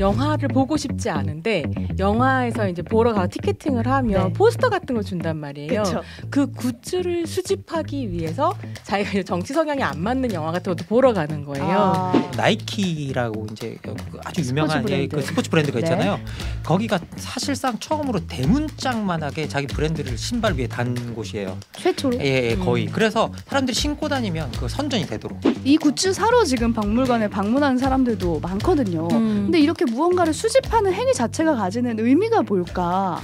영화를 보고 싶지 않은데 영화에서 이제 보러 가 티켓팅을 하면 네. 포스터 같은 걸 준단 말이에요. 그쵸. 그 굿즈를 수집하기 위해서 자기가 정치 성향이 안 맞는 영화 같은 것도 보러 가는 거예요. 아. 나이키라고 이제 그 아주 유명한 스포츠 예, 그 스포츠 브랜드가 있잖아요. 네. 거기가 사실상 처음으로 대문짝만하게 자기 브랜드를 신발 위에 단 곳이에요. 최초로? 예, 예 거의. 음. 그래서 사람들이 신고 다니면 그 선전이 되도록. 이 굿즈 사러 지금 박물관에 방문하는 사람들도 많거든요. 음. 근데 이렇게 무언가를 수집하는 행위 자체가 가지는 의미가 뭘까?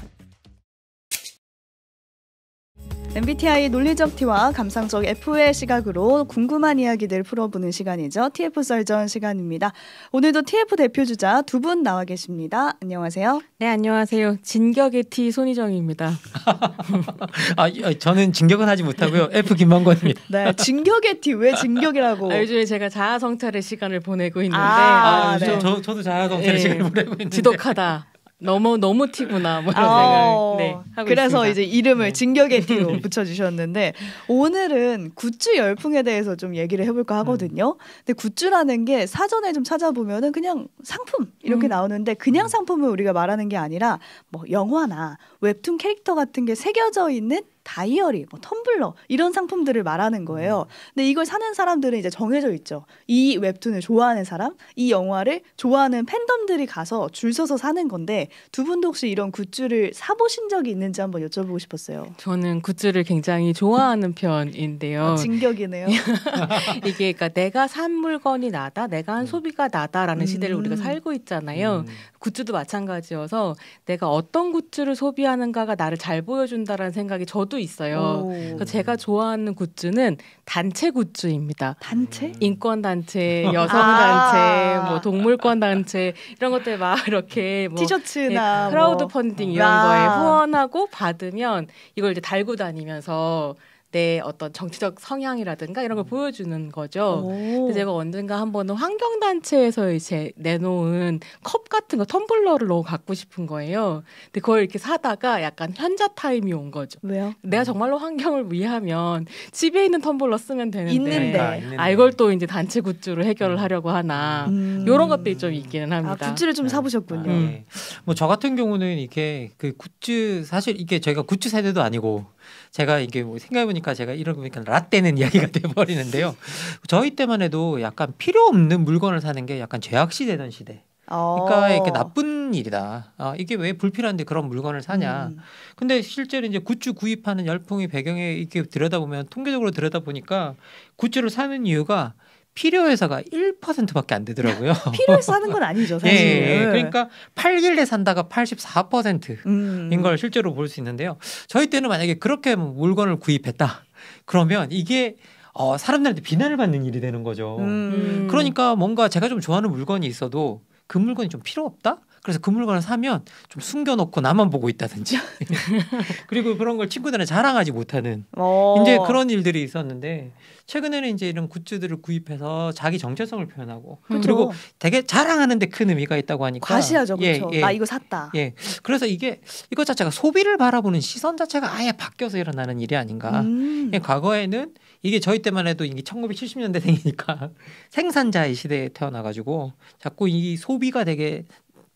MBTI 논리적 T와 감상적 F의 시각으로 궁금한 이야기들 풀어보는 시간이죠. TF 썰전 시간입니다. 오늘도 TF 대표 주자 두 분 나와 계십니다. 안녕하세요. 네, 안녕하세요. 진격의 T 손희정입니다. 아, 아, 저는 진격은 하지 못하고요. F 김만권입니다. 네, 진격의 T 왜 진격이라고? 아, 요즘에 제가 자아 성찰의 시간을 보내고 있는데 아, 아, 네. 저, 저도 자아 성찰의 네. 시간을 보내고 있는데 지독하다. 너무 너무 티구나 뭐 이런 아, 생각. 네, 하고 그래서 있습니다. 이제 이름을 네. 진격의 티로 붙여주셨는데 오늘은 굿즈 열풍에 대해서 좀 얘기를 해볼까 하거든요. 음. 근데 굿즈라는 게 사전에 좀 찾아보면은 그냥 상품 이렇게 음. 나오는데 그냥 음. 상품을 우리가 말하는 게 아니라 뭐 영화나 웹툰 캐릭터 같은 게 새겨져 있는 다이어리, 뭐 텀블러 이런 상품들을 말하는 거예요. 음. 근데 이걸 사는 사람들은 이제 정해져 있죠. 이 웹툰을 좋아하는 사람, 이 영화를 좋아하는 팬덤들이 가서 줄 서서 사는 건데 두 분도 혹시 이런 굿즈를 사보신 적이 있는지 한번 여쭤보고 싶었어요. 저는 굿즈를 굉장히 좋아하는 편인데요. 아, 진격이네요. 이게 그러니까 내가 산 물건이 나다, 내가 한 음. 소비가 나다라는 시대를 우리가 음. 살고 있잖아요. 음. 굿즈도 마찬가지여서 내가 어떤 굿즈를 소비하는가가 나를 잘 보여준다라는 생각이 저도 저도 있어요. 그 제가 좋아하는 굿즈는 단체 굿즈입니다. 단체? 음. 인권 단체, 음. 여성 단체, 아~ 뭐 동물권 단체 이런 것들 막 이렇게 뭐 티셔츠나 크라우드 예, 뭐. 펀딩 이런 아. 거에 후원하고 받으면 이걸 이제 달고 다니면서 내 어떤 정치적 성향이라든가 이런 걸 음. 보여주는 거죠. 근데 제가 언젠가 한 번은 환경단체에서 이제 내놓은 컵 같은 거 텀블러를 너무 갖고 싶은 거예요. 근데 그걸 이렇게 사다가 약간 현자 타임이 온 거죠. 왜요? 내가 정말로 환경을 위하면 집에 있는 텀블러 쓰면 되는데 있는데. 아, 아 이걸 또 이제 단체 굿즈로 해결을 음. 하려고 하나 음. 이런 것들이 좀 있기는 아, 합니다. 아, 굿즈를 좀 네. 사보셨군요. 아, 네. 뭐저 같은 경우는 이렇게 그 굿즈 사실 이게 저희가 굿즈 세대도 아니고 제가 이게 뭐 생각해보니까 제가 이런 보니까 라떼는 이야기가 돼버리는데요. 저희 때만 해도 약간 필요 없는 물건을 사는 게 약간 죄악시되던 시대. 그러니까 어. 이렇게 나쁜 일이다. 아, 이게 왜 불필요한데 그런 물건을 사냐. 음. 근데 실제로 이제 굿즈 구입하는 열풍이 배경에 이렇게 들여다보면 통계적으로 들여다보니까 굿즈를 사는 이유가 필요회사가 1%밖에 안 되더라고요. 필요해서 하는 건 아니죠, 사실. 예, 예. 그러니까 팔길래 산다가 84%인 음. 걸 실제로 볼 수 있는데요. 저희 때는 만약에 그렇게 물건을 구입했다. 그러면 이게 어, 사람들한테 비난을 받는 일이 되는 거죠. 음. 그러니까 뭔가 제가 좀 좋아하는 물건이 있어도 그 물건이 좀 필요 없다? 그래서 그 물건을 사면 좀 숨겨놓고 나만 보고 있다든지 그리고 그런 걸 친구들한테 자랑하지 못하는 어. 이제 그런 일들이 있었는데 최근에는 이제 이런 굿즈들을 구입해서 자기 정체성을 표현하고 그쵸. 그리고 되게 자랑하는데 큰 의미가 있다고 하니까 과시하죠, 그렇죠. 예, 예. 나 이거 샀다. 예, 그래서 이게 이것 자체가 소비를 바라보는 시선 자체가 아예 바뀌어서 일어나는 일이 아닌가. 음. 예, 과거에는 이게 저희 때만 해도 이게 1970년대생이니까 생산자의 시대에 태어나가지고 자꾸 이 소비가 되게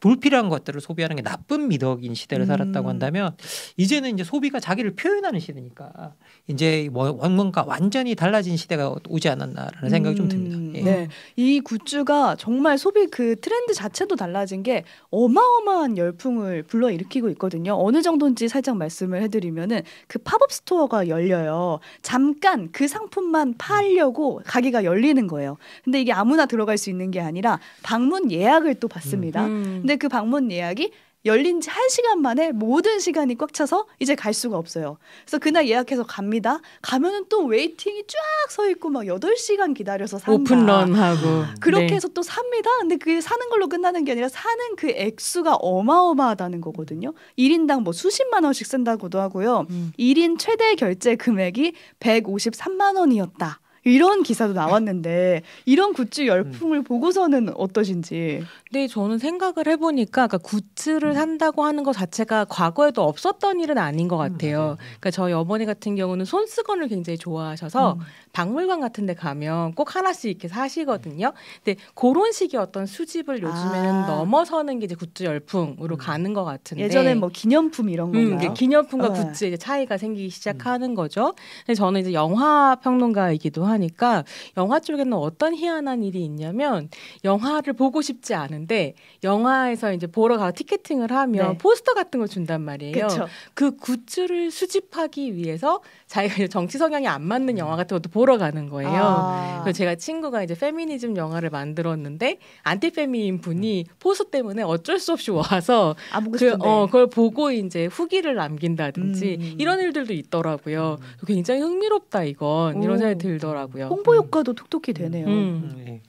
불필요한 것들을 소비하는 게 나쁜 미덕인 시대를 음. 살았다고 한다면 이제는 이제 소비가 자기를 표현하는 시대니까 이제 뭐 원문과 완전히 달라진 시대가 오지 않았나라는 생각이 음. 좀 듭니다. 음. 예. 네, 이 굿즈가 정말 소비 그 트렌드 자체도 달라진 게 어마어마한 열풍을 불러일으키고 있거든요. 어느 정도인지 살짝 말씀을 해드리면은 그 팝업 스토어가 열려요. 잠깐 그 상품만 팔려고 가게가 열리는 거예요. 근데 이게 아무나 들어갈 수 있는 게 아니라 방문 예약을 또 받습니다. 음. 음. 근데 그 방문 예약이 열린 지1시간 만에 모든 시간이 꽉 차서 이제 갈 수가 없어요. 그래서 그날 예약해서 갑니다. 가면은 또 웨이팅이 쫙 서 있고 막8 시간 기다려서 산다. 오픈런하고. 그렇게 네. 해서 또 삽니다. 근데 그 사는 걸로 끝나는 게 아니라 사는 그 액수가 어마어마하다는 거거든요. 1인당뭐 수십만 원씩 쓴다고도 하고요. 1인 음. 최대 결제 금액이 1 5 3만 원이었다. 이런 기사도 나왔는데 이런 굿즈 음. 열풍을 음. 보고서는 어떠신지? 네, 저는 생각을 해보니까 아까 그러니까 굿즈를 음. 산다고 하는 것 자체가 과거에도 없었던 일은 아닌 것 음. 같아요. 네, 네, 네. 그러니까 저희 어머니 같은 경우는 손수건을 굉장히 좋아하셔서 박물관 같은 데 가면 꼭 하나씩 이렇게 사시거든요. 근데 그런 식의 어떤 수집을 요즘에는 아. 넘어서는 게 이제 굿즈 열풍으로 가는 것 같은데 예전엔 뭐 기념품 이런 거 음, 기념품과 어. 굿즈의 차이가 생기기 시작하는 거죠. 근데 저는 이제 영화 평론가이기도 한 하니까 영화 쪽에는 어떤 희한한 일이 있냐면 영화를 보고 싶지 않은데 영화에서 이제 보러 가 티켓팅을 하면 네. 포스터 같은 걸 준단 말이에요. 그쵸. 그 굿즈를 수집하기 위해서 자기가 정치 성향이 안 맞는 영화 같은 것도 보러 가는 거예요. 아. 그래서 제가 친구가 이제 페미니즘 영화를 만들었는데 안티페미인 분이 포스 때문에 어쩔 수 없이 와서 그, 어, 그걸 보고 이제 후기를 남긴다든지 음. 이런 일들도 있더라고요. 음. 굉장히 흥미롭다 이건 오. 이런 생각이 들더라고요. 있더라고요. 홍보 음. 효과도 톡톡히 되네요. 네.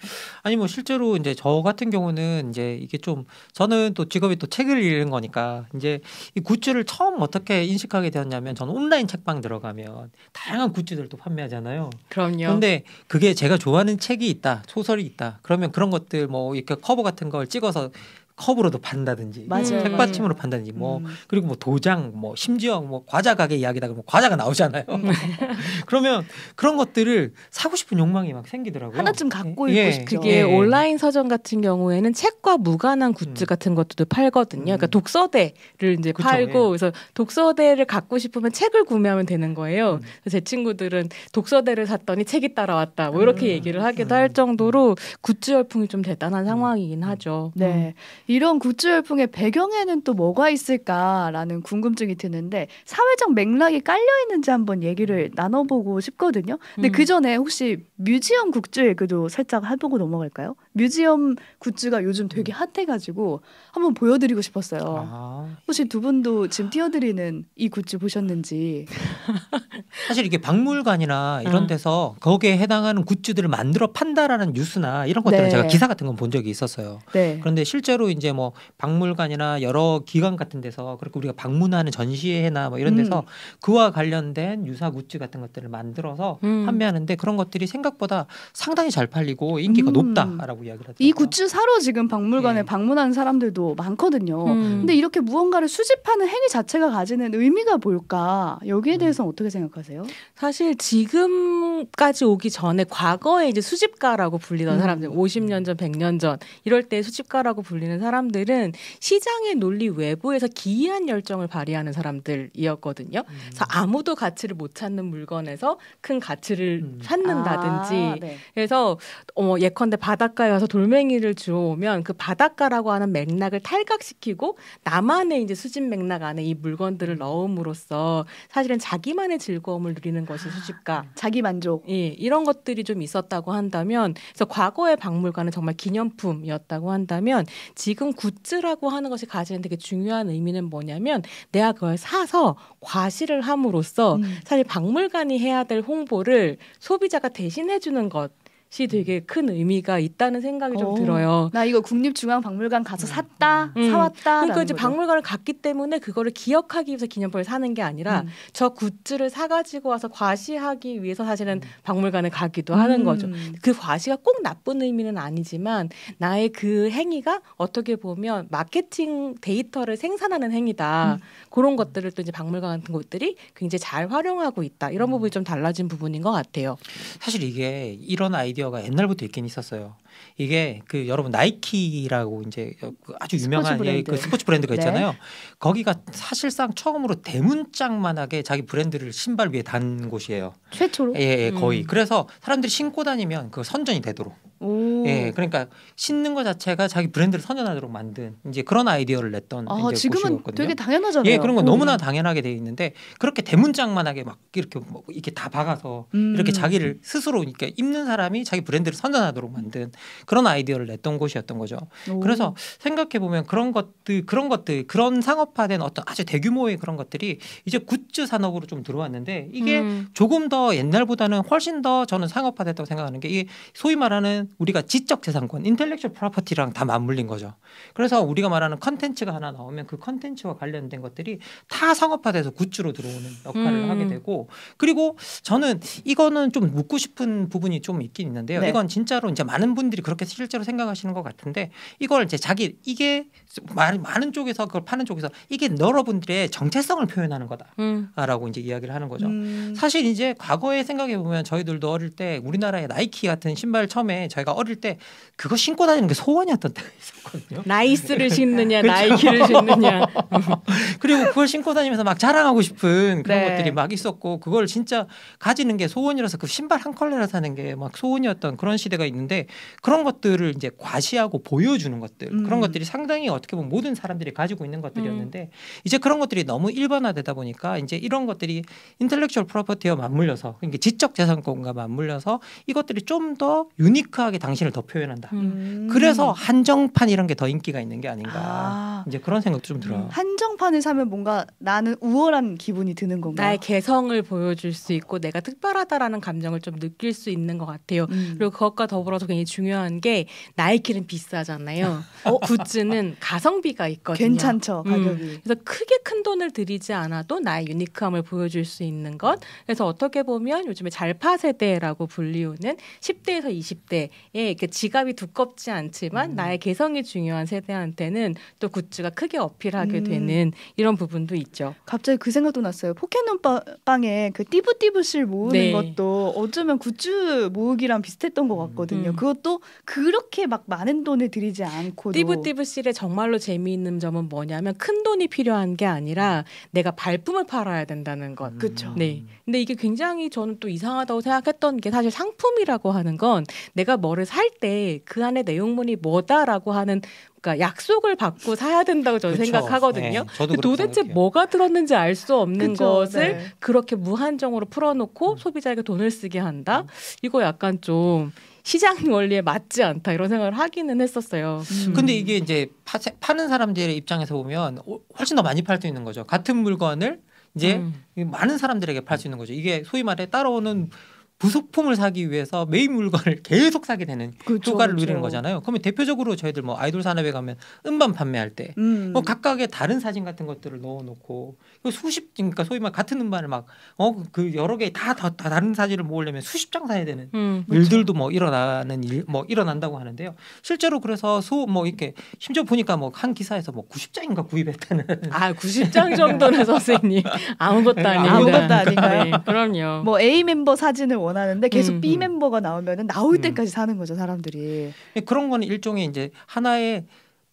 아니 뭐 실제로 이제 저 같은 경우는 이제 이게 좀 저는 또 직업이 또 책을 읽는 거니까 이제 이 굿즈를 처음 어떻게 인식하게 되었냐면 저는 온라인 책방 들어가면 다양한 굿즈들도 판매하잖아요. 그럼요. 근데 그게 제가 좋아하는 책이 있다, 소설이 있다. 그러면 그런 것들 뭐 이렇게 커버 같은 걸 찍어서 컵으로도 판다든지 맞아요. 음. 책받침으로 판다든지 뭐 음. 그리고 뭐 도장 뭐 심지어 뭐 과자 가게 이야기다 그러면 과자가 나오잖아요. 음. 그러면 그런 것들을 사고 싶은 욕망이 막 생기더라고요. 하나쯤 갖고 예. 있고 예. 싶 그게 예. 온라인 서점 같은 경우에는 책과 무관한 굿즈 음. 같은 것들도 팔거든요. 그러니까 음. 독서대를 이제 그쵸, 팔고 예. 그래서 독서대를 갖고 싶으면 책을 구매하면 되는 거예요. 음. 제 친구들은 독서대를 샀더니 책이 따라왔다. 뭐 이렇게 얘기를 하기도 할 정도로 굿즈 열풍이 좀 대단한 상황이긴 하죠. 네. 이런 굿즈 열풍의 배경에는 또 뭐가 있을까라는 궁금증이 드는데 사회적 맥락이 깔려 있는지 한번 얘기를 나눠보고 싶거든요. 근데 음. 그 전에 혹시 뮤지엄 굿즈 얘기도 살짝 해보고 넘어갈까요? 뮤지엄 굿즈가 요즘 되게 음. 핫해가지고 한번 보여드리고 싶었어요. 아. 혹시 두 분도 지금 띄워드리는 이 굿즈 보셨는지? 사실 이게 박물관이나 이런 음. 데서 거기에 해당하는 굿즈들을 만들어 판다라는 뉴스나 이런 것들은 네. 제가 기사 같은 건 본 적이 있었어요. 네. 그런데 실제로 이제 뭐 박물관이나 여러 기관 같은 데서 그리고 우리가 방문하는 전시회나 뭐 이런 음. 데서 음. 그와 관련된 유사 굿즈 같은 것들을 만들어서 음. 판매하는데 그런 것들이 생각보다 상당히 잘 팔리고 인기가 높다라고 이야기를 하죠. 이 굿즈 사러 지금 박물관에 네. 예. 방문하는 사람들도 많거든요. 음. 근데 이렇게 무언가를 수집하는 행위 자체가 가지는 의미가 뭘까? 여기에 음. 대해서 음. 어떻게 생각하세요? 사실 지금까지 오기 전에 과거에 이제 수집가라고 불리던 음. 사람들, 50년 전, 100년 전 이럴 때 수집가라고 불리는 사람들은 시장의 논리 외부에서 기이한 열정을 발휘하는 사람들이었거든요. 음. 그래서 아무도 가치를 못 찾는 물건에서 큰 가치를 음. 찾는다든지. 아, 네. 그래서 어 예컨대 바닷가에 그래서 돌멩이를 주워오면 그 바닷가라고 하는 맥락을 탈각시키고 나만의 이제 수집 맥락 안에 이 물건들을 넣음으로써 사실은 자기만의 즐거움을 누리는 것이 수집가. 아, 자기 만족. 예, 이런 것들이 좀 있었다고 한다면 그래서 과거의 박물관은 정말 기념품이었다고 한다면 지금 굿즈라고 하는 것이 가지는 되게 중요한 의미는 뭐냐면 내가 그걸 사서 과시를 함으로써 음. 사실 박물관이 해야 될 홍보를 소비자가 대신해 주는 것시 되게 큰 의미가 있다는 생각이 오, 좀 어, 들어요. 나 이거 국립중앙박물관 가서 음. 샀다, 음. 사왔다. 그러니까 이제 거죠. 박물관을 갔기 때문에 그거를 기억하기 위해서 기념품을 사는 게 아니라 음. 저 굿즈를 사가지고 와서 과시하기 위해서 사실은 음. 박물관을 가기도 하는 음. 거죠. 그 과시가 꼭 나쁜 의미는 아니지만 나의 그 행위가 어떻게 보면 마케팅 데이터를 생산하는 행위다. 음. 그런 것들을 또 이제 박물관 같은 곳들이 굉장히 잘 활용하고 있다. 이런 부분이 좀 달라진 부분인 것 같아요. 사실 이게 이런 아이디 아이디어가 옛날부터 있긴 있었어요. 이게 그 여러분 나이키라고 이제 그 아주 유명한 스포츠 예, 그 스포츠 브랜드가 네. 있잖아요. 네. 거기가 사실상 처음으로 대문짝만하게 자기 브랜드를 신발 위에 단 곳이에요. 최초로? 예, 예 거의. 음. 그래서 사람들이 신고 다니면 그 선전이 되도록. 오. 예, 그러니까 신는 것 자체가 자기 브랜드를 선전하도록 만든 이제 그런 아이디어를 냈던 아, 지금은 곳이거든요. 되게 당연하잖아요. 예, 그런 건 너무나 음. 당연하게 돼 있는데 그렇게 대문짝만하게 막 이렇게 뭐 이렇게 다 박아서 음. 이렇게 자기를 스스로 이니까 입는 사람이 자기 브랜드를 선전하도록 만든 그런 아이디어를 냈던 곳이었던 거죠. 오. 그래서 생각해 보면 그런 것들 그런 것들 그런 상업화된 어떤 아주 대규모의 그런 것들이 이제 굿즈 산업으로 좀 들어왔는데 이게 음. 조금 더 옛날보다는 훨씬 더 저는 상업화됐다고 생각하는 게이 소위 말하는 우리가 지적 재산권, 인텔렉츄얼 프로퍼티랑 다 맞물린 거죠. 그래서 우리가 말하는 컨텐츠가 하나 나오면 그 컨텐츠와 관련된 것들이 다 상업화돼서 굿즈로 들어오는 역할을 음. 하게 되고 그리고 저는 이거는 좀 묻고 싶은 부분이 좀 있긴 있는데요. 네. 이건 진짜로 이제 많은 분들이 분들이 그렇게 실제로 생각하시는 것 같은데 이걸 이제 자기 이게 많은 쪽에서 그걸 파는 쪽에서 이게 여러분들의 정체성을 표현하는 거다라고 음. 이제 이야기를 하는 거죠. 음. 사실 이제 과거에 생각해 보면 저희들도 어릴 때 우리나라의 나이키 같은 신발 처음에 저희가 어릴 때 그거 신고 다니는 게 소원이었던 때가 있었거든요. 나이스를 신느냐 그렇죠. 나이키를 신느냐. 그리고 그걸 신고 다니면서 막 자랑하고 싶은 그런 네. 것들이 막 있었고 그걸 진짜 가지는 게 소원이라서 그 신발 한컬레라 사는 게 막 소원이었던 그런 시대가 있는데 그런 것들을 이제 과시하고 보여주는 것들 음. 그런 것들이 상당히 어떻게 보면 모든 사람들이 가지고 있는 것들이었는데 음. 이제 그런 것들이 너무 일반화되다 보니까 이제 이런 것들이 인텔렉츄얼 프로퍼티와 맞물려서 그러니까 지적 재산권과 맞물려서 이것들이 좀 더 유니크하게 당신을 더 표현한다. 음. 그래서 한정판 이런 게 더 인기가 있는 게 아닌가. 아. 이제 그런 생각도 좀 들어요. 음. 한정판을 사면 뭔가 나는 우월한 기분이 드는 건가? 나의 개성을 보여줄 수 있고 내가 특별하다라는 감정을 좀 느낄 수 있는 것 같아요. 음. 그리고 그것과 더불어서 굉장히 중요. 중요한 게 나이키는 비싸잖아요. 어? 굿즈는 가성비가 있거든요. 괜찮죠 음. 가격이. 음, 그래서 크게 큰 돈을 들이지 않아도 나의 유니크함을 보여줄 수 있는 것. 그래서 어떻게 보면 요즘에 잘파 세대라고 불리우는 10대에서 20대의 이 지갑이 두껍지 않지만 음. 나의 개성이 중요한 세대한테는 또 굿즈가 크게 어필하게 음. 되는 이런 부분도 있죠. 갑자기 그 생각도 났어요. 포켓몬빵에 그 띠부띠부실 모으는 네. 것도 어쩌면 굿즈 모으기랑 비슷했던 것 같거든요. 음. 그것도 그렇게 막 많은 돈을 들이지 않고 띠부띠부씰의 정말로 재미있는 점은 뭐냐면 큰 돈이 필요한 게 아니라 내가 발품을 팔아야 된다는 것. 음. 그렇죠. 네. 근데 이게 굉장히 저는 또 이상하다고 생각했던 게 사실 상품이라고 하는 건 내가 뭐를 살 때 그 안에 내용물이 뭐다라고 하는 그러니까 약속을 받고 사야 된다고 저는 그쵸. 생각하거든요. 네, 도대체 생각해요. 뭐가 들었는지 알 수 없는 그쵸, 것을 네. 그렇게 무한정으로 풀어놓고 음. 소비자에게 돈을 쓰게 한다. 음. 이거 약간 좀 시장 원리에 맞지 않다 이런 생각을 하기는 했었어요. 음. 근데 이게 이제 파, 파는 사람들의 입장에서 보면 어, 훨씬 더 많이 팔 수 있는 거죠. 같은 물건을 이제 음. 많은 사람들에게 팔 수 있는 거죠. 이게 소위 말해 따라오는 부속품을 사기 위해서 메인 물건을 계속 사게 되는 그 효과를 그렇죠. 누리는 거잖아요. 그러면 대표적으로 저희들 뭐 아이돌 산업에 가면 음반 판매할 때, 음. 뭐 각각의 다른 사진 같은 것들을 넣어놓고 그 수십 그러니까 소위 말 같은 음반을 막 어 그 여러 개다다 다, 다 다른 사진을 모으려면 수십 장 사야 되는 음, 그렇죠. 일들도 뭐 일어나는 일 뭐 일어난다고 하는데요. 실제로 그래서 소 뭐 이렇게 심지어 보니까 뭐 한 기사에서 뭐 구십 장인가 구입했다는 아 구십 장 정도는 선생님 네, 아무것도 아닌데 아무것도 아닌가 네, 그럼요. 뭐 A 멤버 사진을 원하는데 계속 음, B 음. 멤버가 나오면은 나올 음. 때까지 사는 거죠 사람들이. 예, 그런 거는 일종의 이제 하나의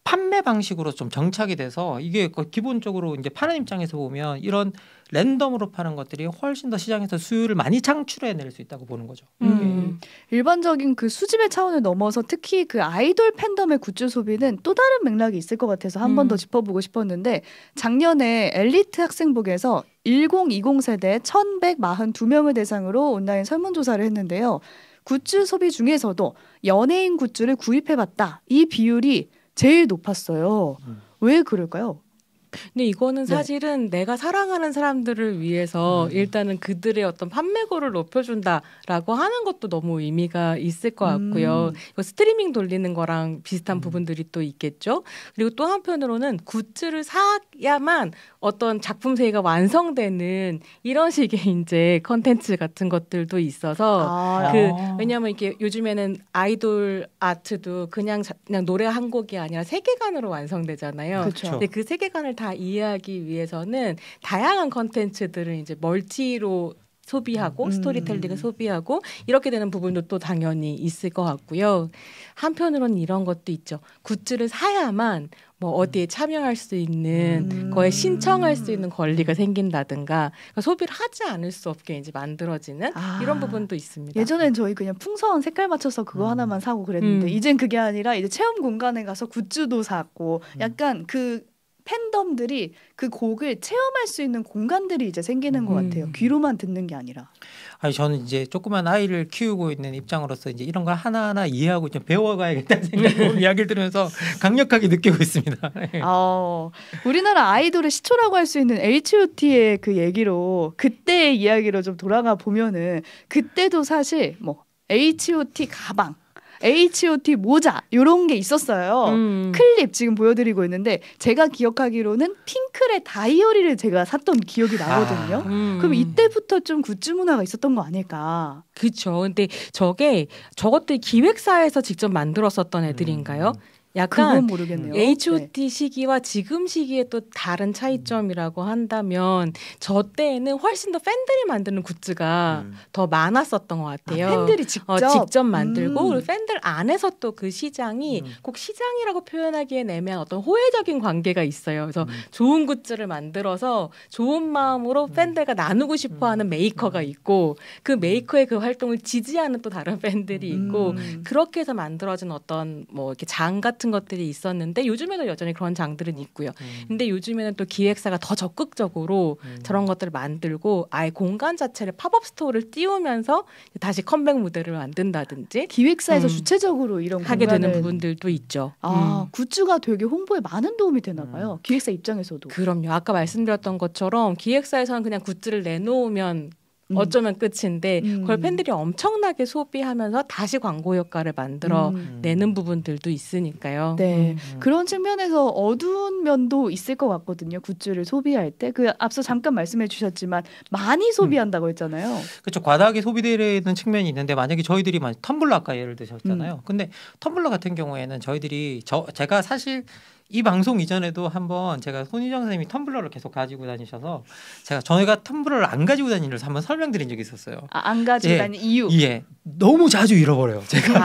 판매 방식으로 좀 정착이 돼서 이게 기본적으로 이제 파는 입장에서 보면 이런 랜덤으로 파는 것들이 훨씬 더 시장에서 수요를 많이 창출해낼 수 있다고 보는 거죠. 음. 일반적인 그 수집의 차원을 넘어서 특히 그 아이돌 팬덤의 굿즈 소비는 또 다른 맥락이 있을 것 같아서 한 번더 음. 짚어보고 싶었는데 작년에 엘리트 학생복에서 1020 세대 1,142명을 대상으로 온라인 설문조사를 했는데요. 굿즈 소비 중에서도 연예인 굿즈를 구입해봤다 이 비율이 제일 높았어요. 음. 왜 그럴까요? 근데 이거는 네. 사실은 네. 내가 사랑하는 사람들을 위해서 음. 일단은 그들의 어떤 판매고를 높여준다라고 하는 것도 너무 의미가 있을 것 같고요. 음. 이거 스트리밍 돌리는 거랑 비슷한 음. 부분들이 또 있겠죠. 그리고 또 한편으로는 굿즈를 사야만 어떤 작품 세계가 완성되는 이런 식의 이제 컨텐츠 같은 것들도 있어서 아. 그 어. 왜냐하면 이게 요즘에는 아이돌 아트도 그냥 자, 그냥 노래 한 곡이 아니라 세계관으로 완성되잖아요. 그쵸. 근데 그 세계관을 다다 이해하기 위해서는 다양한 컨텐츠들을 이제 멀티로 소비하고 음. 스토리텔링을 음. 소비하고 이렇게 되는 부분도 또 당연히 있을 것 같고요. 한편으론 이런 것도 있죠. 굿즈를 사야만 뭐 어디에 참여할 수 있는 음. 거에 신청할 수 있는 권리가 생긴다든가 그러니까 소비를 하지 않을 수 없게 이제 만들어지는 아. 이런 부분도 있습니다. 예전엔 저희 그냥 풍선 색깔 맞춰서 그거 음. 하나만 사고 그랬는데 음. 이젠 그게 아니라 이제 체험 공간에 가서 굿즈도 사고 음. 약간 그 팬덤들이 그 곡을 체험할 수 있는 공간들이 이제 생기는 것 같아요. 음. 귀로만 듣는 게 아니라. 아니 저는 이제 조그만 아이를 키우고 있는 입장으로서 이제 이런 걸 하나하나 이해하고 좀 배워가야겠다는 생각으로 이야기를 들으면서 강력하게 느끼고 있습니다. 네. 어, 우리나라 아이돌의 시초라고 할 수 있는 H.O.T의 그 얘기로 그때의 이야기로 좀 돌아가 보면은 그때도 사실 뭐 H.O.T 가방 H.O.T 모자 요런게 있었어요. 음. 클립 지금 보여드리고 있는데 제가 기억하기로는 핑클의 다이어리를 제가 샀던 기억이 아, 나거든요. 아, 음. 그럼 이때부터 좀 굿즈 문화가 있었던 거 아닐까? 그쵸. 근데 저게 저것들 기획사에서 직접 만들었었던 애들인가요? 음. 약간 모르겠네요. H.O.T 네. 시기와 지금 시기에 또 다른 차이점이라고 한다면 저 때에는 훨씬 더 팬들이 만드는 굿즈가 음. 더 많았었던 것 같아요. 아, 팬들이 직접 어, 직접 만들고 음. 팬들 안에서 또 그 시장이 음. 꼭 시장이라고 표현하기엔 애매한 어떤 호혜적인 관계가 있어요. 그래서 음. 좋은 굿즈를 만들어서 좋은 마음으로 음. 팬들과 나누고 싶어하는 음. 메이커가 있고 그 메이커의 그 활동을 지지하는 또 다른 팬들이 있고 그렇게 해서 만들어진 어떤 뭐 이렇게 장 같은 같은 것들이 있었는데 요즘에도 여전히 그런 장들은 있고요. 음. 근데 요즘에는 또 기획사가 더 적극적으로 음. 저런 것들을 만들고 아예 공간 자체를 팝업 스토어를 띄우면서 다시 컴백 무대를 만든다든지 기획사에서 음. 주체적으로 이런 하게 공간을... 되는 부분들도 있죠. 아 음. 굿즈가 되게 홍보에 많은 도움이 되나 음. 봐요. 기획사 입장에서도. 그럼요. 아까 말씀드렸던 것처럼 기획사에서는 그냥 굿즈를 내놓으면 음. 어쩌면 끝인데 음. 그걸 팬들이 엄청나게 소비하면서 다시 광고 효과를 만들어 음. 내는 부분들도 있으니까요. 네. 음. 그런 측면에서 어두운 면도 있을 것 같거든요. 굿즈를 소비할 때 그 앞서 잠깐 말씀해 주셨지만 많이 음. 소비한다고 했잖아요. 그렇죠. 과다하게 소비되는 측면이 있는데 만약에 저희들이 만 텀블러 아까 예를 드셨잖아요. 음. 근데 텀블러 같은 경우에는 저희들이 저 제가 사실 이 방송 이전에도 한번 제가 손희정 선생님이 텀블러를 계속 가지고 다니셔서 제가 저희가 텀블러를 안 가지고 다니는 일을 한번 설명드린 적이 있었어요. 아, 안 가지고 예. 다니는 이유. 예. 너무 자주 잃어버려요. 제가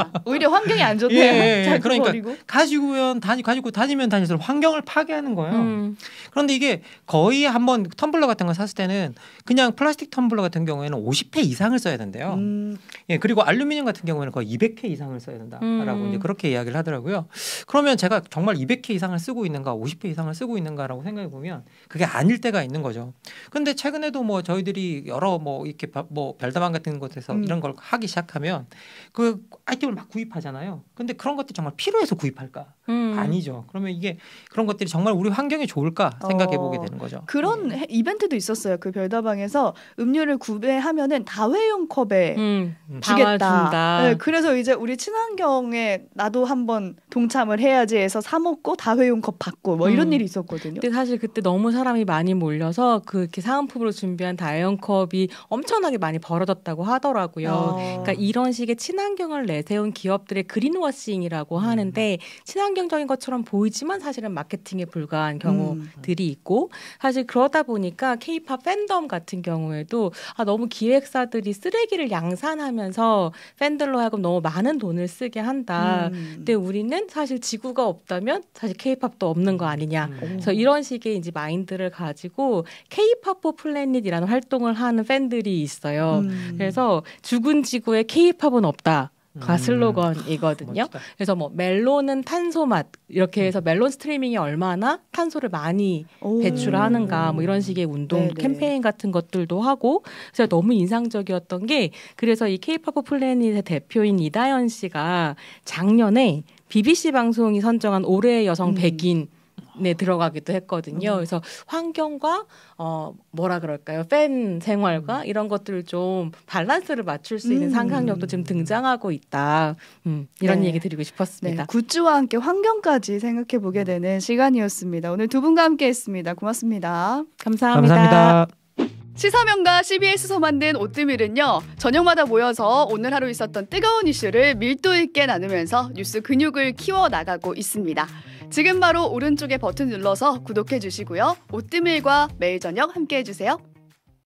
아, 오히려 환경이 안 좋대요. 예, 예, 예. 그러니까 버리고. 가지고면 다니 가지고 다니면 다닐수록 환경을 파괴하는 거예요. 음. 그런데 이게 거의 한번 텀블러 같은 거 샀을 때는 그냥 플라스틱 텀블러 같은 경우에는 50회 이상을 써야 된대요. 음. 예 그리고 알루미늄 같은 경우에는 거의 200회 이상을 써야 된다라고 음. 이제 그렇게 이야기를 하더라고요. 그러면 제가 정말 200회 이상을 쓰고 있는가, 50회 이상을 쓰고 있는가라고 생각해 보면 그게 아닐 때가 있는 거죠. 근데 최근에도 뭐 저희들이 여러 뭐 이렇게 바, 뭐 별다방 같은 곳에서 음. 이런 이런 걸 하기 시작하면 그 아이템을 막 구입하잖아요. 근데 그런 것들이 정말 필요해서 구입할까? 음. 아니죠. 그러면 이게 그런 것들이 정말 우리 환경에 좋을까 생각해 보게 어, 되는 거죠. 그런 네. 이벤트도 있었어요. 그 별다방에서 음료를 구매하면은 다회용 컵에 음, 음. 주겠다. 네, 그래서 이제 우리 친환경에 나도 한번 동참을 해야지 해서 사 먹고 다회용 컵 받고 뭐 이런 음. 일이 있었거든요. 근데 사실 그때 너무 사람이 많이 몰려서 그렇게 사은품으로 준비한 다회용 컵이 엄청나게 많이 벌어졌다고 하더라고요. 있더라고요. 어. 그러니까 이런 식의 친환경을 내세운 기업들의 그린워싱이라고 음. 하는데 친환경적인 것처럼 보이지만 사실은 마케팅에 불과한 경우들이 음. 있고 사실 그러다 보니까 케이팝 팬덤 같은 경우에도 아 너무 기획사들이 쓰레기를 양산하면서 팬들로 하여금 너무 많은 돈을 쓰게 한다. 음. 근데 우리는 사실 지구가 없다면 사실 케이팝도 없는 거 아니냐. 음. 그래서 이런 식의 이제 마인드를 가지고 케이팝 포 플래닛이라는 활동을 하는 팬들이 있어요. 음. 그래서 주 죽은 지구에 케이팝은 없다. 가 음. 슬로건이거든요. 음, 그래서 뭐 멜론은 탄소 맛 이렇게 해서 멜론 스트리밍이 얼마나 탄소를 많이 오, 배출하는가 뭐 이런 식의 운동 네네. 캠페인 같은 것들도 하고 그래서 너무 인상적이었던 게 그래서 이 케이팝 플래닛의 대표인 이다현 씨가 작년에 BBC 방송이 선정한 올해의 여성 음. 백인 음. 네 들어가기도 했거든요. 음. 그래서 환경과 어 뭐라 그럴까요? 팬 생활과 음. 이런 것들을 좀 밸런스를 맞출 수 있는 음. 상상력도 지금 등장하고 있다. 음, 이런 네. 얘기 드리고 싶었습니다. 네. 굿즈와 함께 환경까지 생각해 보게 음. 되는 시간이었습니다. 오늘 두 분과 함께했습니다. 고맙습니다. 감사합니다. 감사합니다. 시사명가 CBS에서 만든 오뜨밀은요 저녁마다 모여서 오늘 하루 있었던 뜨거운 이슈를 밀도 있게 나누면서 뉴스 근육을 키워 나가고 있습니다. 지금 바로 오른쪽에 버튼 눌러서 구독해 주시고요. 오뜨밀과 매일 저녁 함께 해주세요.